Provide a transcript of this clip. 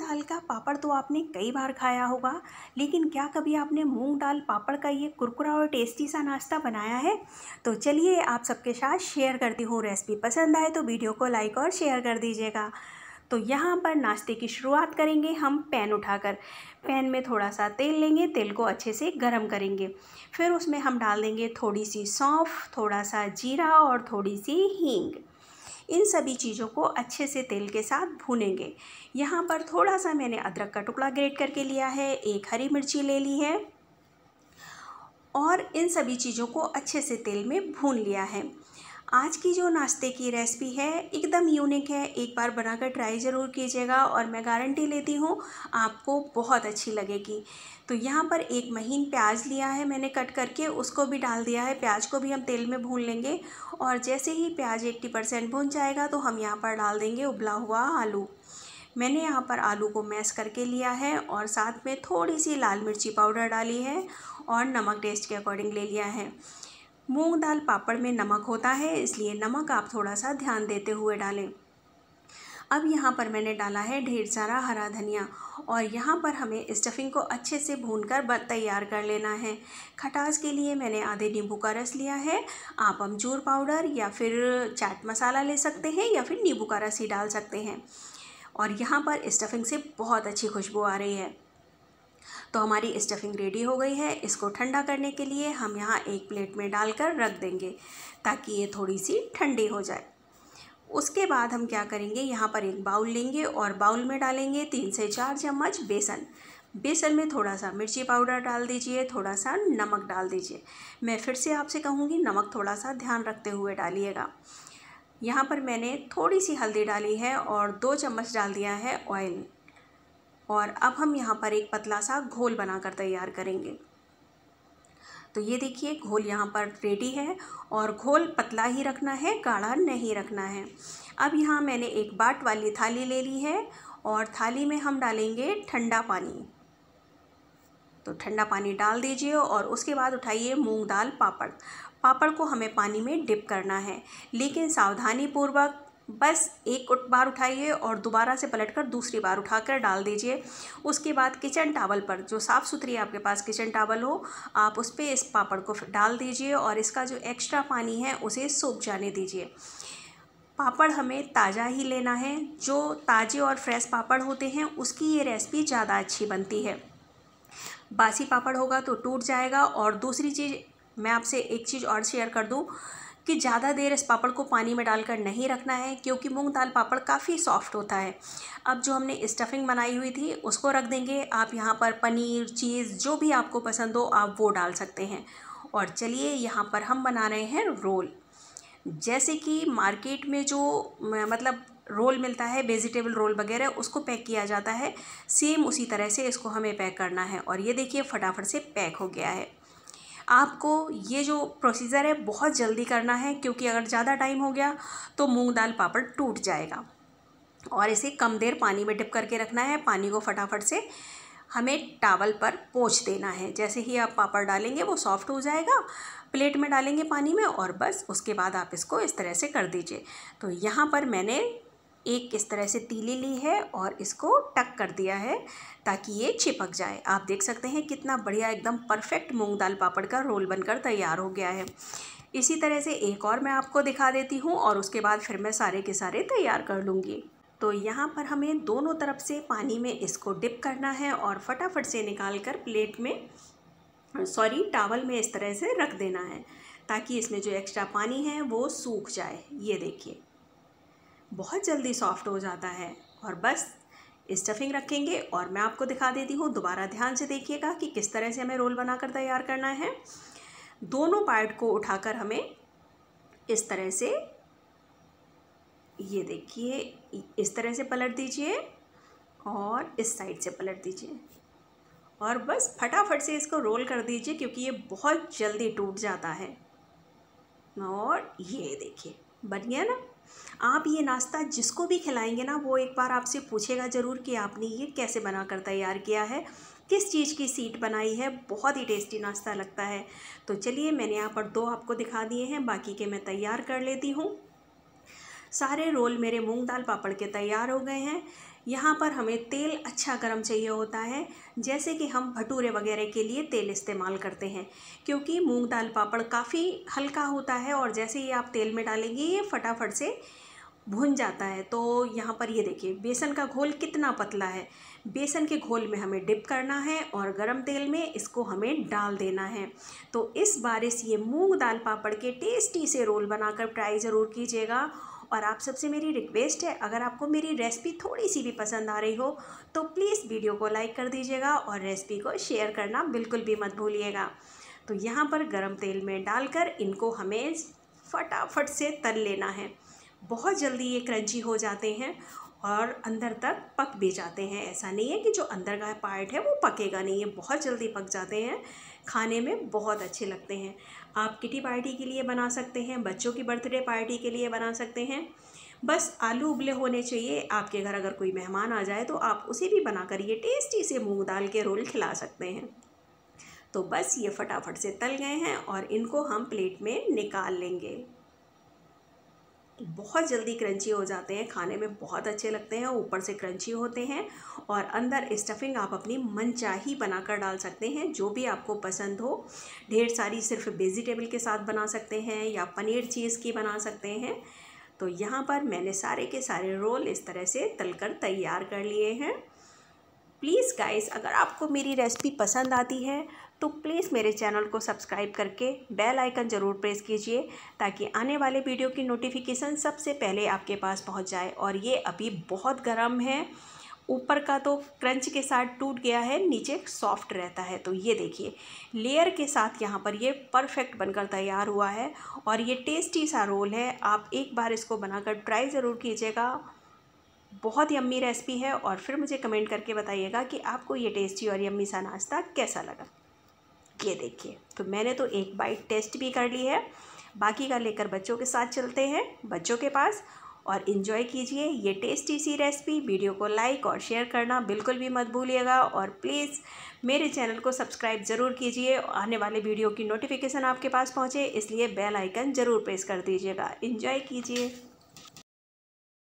मूंग दाल का पापड़ तो आपने कई बार खाया होगा लेकिन क्या कभी आपने मूंग दाल पापड़ का ये कुरकुरा और टेस्टी सा नाश्ता बनाया है तो चलिए आप सबके साथ शेयर करती हूँ रेसिपी पसंद आए तो वीडियो को लाइक और शेयर कर दीजिएगा तो यहाँ पर नाश्ते की शुरुआत करेंगे हम पैन उठाकर पैन में थोड़ा सा तेल लेंगे तेल को अच्छे से गर्म करेंगे फिर उसमें हम डाल देंगे थोड़ी सी सौंफ थोड़ा सा जीरा और थोड़ी सी हींग इन सभी चीज़ों को अच्छे से तेल के साथ भूनेंगे यहाँ पर थोड़ा सा मैंने अदरक का टुकड़ा ग्रेट करके लिया है एक हरी मिर्ची ले ली है और इन सभी चीज़ों को अच्छे से तेल में भून लिया है आज की जो नाश्ते की रेसिपी है एकदम यूनिक है एक बार बनाकर ट्राई ज़रूर कीजिएगा और मैं गारंटी लेती हूँ आपको बहुत अच्छी लगेगी तो यहाँ पर एक महीन प्याज लिया है मैंने कट करके उसको भी डाल दिया है प्याज को भी हम तेल में भून लेंगे और जैसे ही प्याज एट्टी परसेंट भून जाएगा तो हम यहाँ पर डाल देंगे उबला हुआ आलू मैंने यहाँ पर आलू को मैश करके लिया है और साथ में थोड़ी सी लाल मिर्ची पाउडर डाली है और नमक टेस्ट के अकॉर्डिंग ले लिया है मूंग दाल पापड़ में नमक होता है इसलिए नमक आप थोड़ा सा ध्यान देते हुए डालें अब यहाँ पर मैंने डाला है ढेर सारा हरा धनिया और यहाँ पर हमें स्टफिंग को अच्छे से भून कर तैयार कर लेना है खटास के लिए मैंने आधे नींबू का रस लिया है आप अमचूर पाउडर या फिर चाट मसाला ले सकते हैं या फिर नींबू का रस ही डाल सकते हैं और यहाँ पर स्टफिंग से बहुत अच्छी खुशबू आ रही है तो हमारी स्टफिंग रेडी हो गई है इसको ठंडा करने के लिए हम यहाँ एक प्लेट में डालकर रख देंगे ताकि ये थोड़ी सी ठंडी हो जाए उसके बाद हम क्या करेंगे यहाँ पर एक बाउल लेंगे और बाउल में डालेंगे तीन से चार चम्मच बेसन बेसन में थोड़ा सा मिर्ची पाउडर डाल दीजिए थोड़ा सा नमक डाल दीजिए मैं फिर से आपसे कहूँगी नमक थोड़ा सा ध्यान रखते हुए डालिएगा यहाँ पर मैंने थोड़ी सी हल्दी डाली है और दो चम्मच डाल दिया है ऑयल और अब हम यहाँ पर एक पतला सा घोल बनाकर तैयार करेंगे तो ये देखिए घोल यहाँ पर रेडी है और घोल पतला ही रखना है गाढ़ा नहीं रखना है अब यहाँ मैंने एक बाट वाली थाली ले ली है और थाली में हम डालेंगे ठंडा पानी तो ठंडा पानी डाल दीजिए और उसके बाद उठाइए मूंग दाल पापड़ पापड़ को हमें पानी में डिप करना है लेकिन सावधानी पूर्वक बस एक बार उठाइए और दोबारा से पलट कर दूसरी बार उठाकर डाल दीजिए उसके बाद किचन टावल पर जो साफ़ सुथरी आपके पास किचन टावल हो आप उस पर इस पापड़ को डाल दीजिए और इसका जो एक्स्ट्रा पानी है उसे सूख जाने दीजिए पापड़ हमें ताज़ा ही लेना है जो ताज़े और फ्रेश पापड़ होते हैं उसकी ये रेसिपी ज़्यादा अच्छी बनती है बासी पापड़ होगा तो टूट जाएगा और दूसरी चीज़ मैं आपसे एक चीज़ और शेयर कर दूँ कि ज़्यादा देर इस पापड़ को पानी में डालकर नहीं रखना है क्योंकि मूंग दाल पापड़ काफ़ी सॉफ्ट होता है अब जो हमने स्टफिंग बनाई हुई थी उसको रख देंगे आप यहाँ पर पनीर चीज़ जो भी आपको पसंद हो आप वो डाल सकते हैं और चलिए यहाँ पर हम बना रहे हैं रोल जैसे कि मार्केट में जो मतलब रोल मिलता है वेजिटेबल रोल वगैरह उसको पैक किया जाता है सेम उसी तरह से इसको हमें पैक करना है और ये देखिए फटाफट से पैक हो गया है आपको ये जो प्रोसीज़र है बहुत जल्दी करना है क्योंकि अगर ज़्यादा टाइम हो गया तो मूंग दाल पापड़ टूट जाएगा और इसे कम देर पानी में डिप करके रखना है पानी को फटाफट से हमें टावल पर पोछ देना है जैसे ही आप पापड़ डालेंगे वो सॉफ्ट हो जाएगा प्लेट में डालेंगे पानी में और बस उसके बाद आप इसको इस तरह से कर दीजिए तो यहाँ पर मैंने एक किस तरह से तीली ली है और इसको टक कर दिया है ताकि ये चिपक जाए आप देख सकते हैं कितना बढ़िया एकदम परफेक्ट मूंग दाल पापड़ का रोल बनकर तैयार हो गया है इसी तरह से एक और मैं आपको दिखा देती हूँ और उसके बाद फिर मैं सारे के सारे तैयार कर लूँगी तो यहाँ पर हमें दोनों तरफ से पानी में इसको डिप करना है और फटाफट से निकाल कर प्लेट में सॉरी टावल में इस तरह से रख देना है ताकि इसमें जो एक्स्ट्रा पानी है वो सूख जाए ये देखिए बहुत जल्दी सॉफ्ट हो जाता है और बस स्टफिंग रखेंगे और मैं आपको दिखा देती हूँ दोबारा ध्यान से देखिएगा कि किस तरह से हमें रोल बनाकर तैयार करना है दोनों पार्ट को उठाकर हमें इस तरह से ये देखिए इस तरह से पलट दीजिए और इस साइड से पलट दीजिए और बस फटाफट से इसको रोल कर दीजिए क्योंकि ये बहुत जल्दी टूट जाता है और ये देखिए बन गया ना आप ये नाश्ता जिसको भी खिलाएंगे ना वो एक बार आपसे पूछेगा ज़रूर कि आपने ये कैसे बना कर तैयार किया है किस चीज़ की सीट बनाई है बहुत ही टेस्टी नाश्ता लगता है तो चलिए मैंने यहाँ पर दो आपको दिखा दिए हैं बाकी के मैं तैयार कर लेती हूँ सारे रोल मेरे मूंग दाल पापड़ के तैयार हो गए हैं यहाँ पर हमें तेल अच्छा गर्म चाहिए होता है जैसे कि हम भटूरे वगैरह के लिए तेल इस्तेमाल करते हैं क्योंकि मूंग दाल पापड़ काफ़ी हल्का होता है और जैसे ही आप तेल में डालेंगे ये फटाफट से भुन जाता है तो यहाँ पर ये देखिए बेसन का घोल कितना पतला है बेसन के घोल में हमें डिप करना है और गरम तेल में इसको हमें डाल देना है तो इस बारिश ये मूंग दाल पापड़ के टेस्टी से रोल बनाकर ट्राई ज़रूर कीजिएगा और आप सबसे मेरी रिक्वेस्ट है अगर आपको मेरी रेसिपी थोड़ी सी भी पसंद आ रही हो तो प्लीज़ वीडियो को लाइक कर दीजिएगा और रेसिपी को शेयर करना बिल्कुल भी मत भूलिएगा तो यहाँ पर गरम तेल में डालकर इनको हमें फटाफट से तल लेना है बहुत जल्दी ये क्रंची हो जाते हैं और अंदर तक पक भी जाते हैं ऐसा नहीं है कि जो अंदर का पार्ट है वो पकेगा नहीं ये बहुत जल्दी पक जाते हैं खाने में बहुत अच्छे लगते हैं आप किटी पार्टी के लिए बना सकते हैं बच्चों की बर्थडे पार्टी के लिए बना सकते हैं बस आलू उबले होने चाहिए आपके घर अगर कोई मेहमान आ जाए तो आप उसे भी बना कर ये टेस्टी से मूँग दाल के रोल खिला सकते हैं तो बस ये फटाफट से तल गए हैं और इनको हम प्लेट में निकाल लेंगे बहुत जल्दी क्रंची हो जाते हैं खाने में बहुत अच्छे लगते हैं ऊपर से क्रंची होते हैं और अंदर स्टफिंग आप अपनी मनचाही बनाकर डाल सकते हैं जो भी आपको पसंद हो ढेर सारी सिर्फ वेजिटेबल के साथ बना सकते हैं या पनीर चीज़ की बना सकते हैं तो यहाँ पर मैंने सारे के सारे रोल इस तरह से तलकर तैयार कर लिए हैं प्लीज़ गाइस अगर आपको मेरी रेसिपी पसंद आती है तो प्लीज़ मेरे चैनल को सब्सक्राइब करके बेल आइकन ज़रूर प्रेस कीजिए ताकि आने वाले वीडियो की नोटिफिकेशन सबसे पहले आपके पास पहुंच जाए और ये अभी बहुत गर्म है ऊपर का तो क्रंच के साथ टूट गया है नीचे सॉफ्ट रहता है तो ये देखिए लेयर के साथ यहाँ पर ये परफेक्ट बनकर तैयार हुआ है और ये टेस्टी सा रोल है आप एक बार इसको बनाकर ट्राई ज़रूर कीजिएगा बहुत यम्मी रेसिपी है और फिर मुझे कमेंट करके बताइएगा कि आपको ये टेस्टी और यम्मी सा नाश्ता कैसा लगा ये देखिए तो मैंने तो एक बाइट टेस्ट भी कर ली है बाकी का लेकर बच्चों के साथ चलते हैं बच्चों के पास और इन्जॉय कीजिए ये टेस्टी सी रेसिपी वीडियो को लाइक और शेयर करना बिल्कुल भी मत भूलिएगा और प्लीज़ मेरे चैनल को सब्सक्राइब ज़रूर कीजिए आने वाले वीडियो की नोटिफिकेशन आपके पास पहुँचे इसलिए बेल आइकन ज़रूर प्रेस कर दीजिएगा इन्जॉय कीजिए